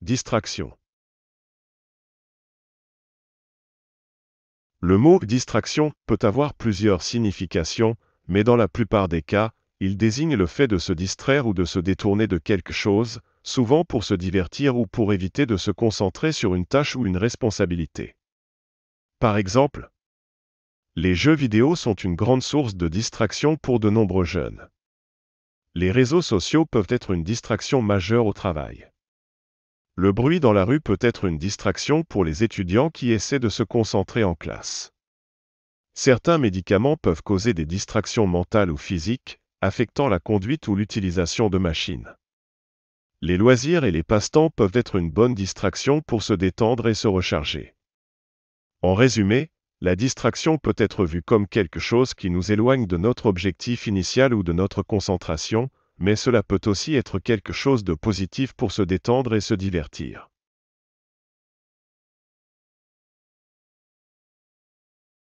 Distraction. Le mot distraction peut avoir plusieurs significations, mais dans la plupart des cas, il désigne le fait de se distraire ou de se détourner de quelque chose, souvent pour se divertir ou pour éviter de se concentrer sur une tâche ou une responsabilité. Par exemple, les jeux vidéo sont une grande source de distraction pour de nombreux jeunes. Les réseaux sociaux peuvent être une distraction majeure au travail. Le bruit dans la rue peut être une distraction pour les étudiants qui essaient de se concentrer en classe. Certains médicaments peuvent causer des distractions mentales ou physiques, affectant la conduite ou l'utilisation de machines. Les loisirs et les passe-temps peuvent être une bonne distraction pour se détendre et se recharger. En résumé, la distraction peut être vue comme quelque chose qui nous éloigne de notre objectif initial ou de notre concentration, mais cela peut aussi être quelque chose de positif pour se détendre et se divertir.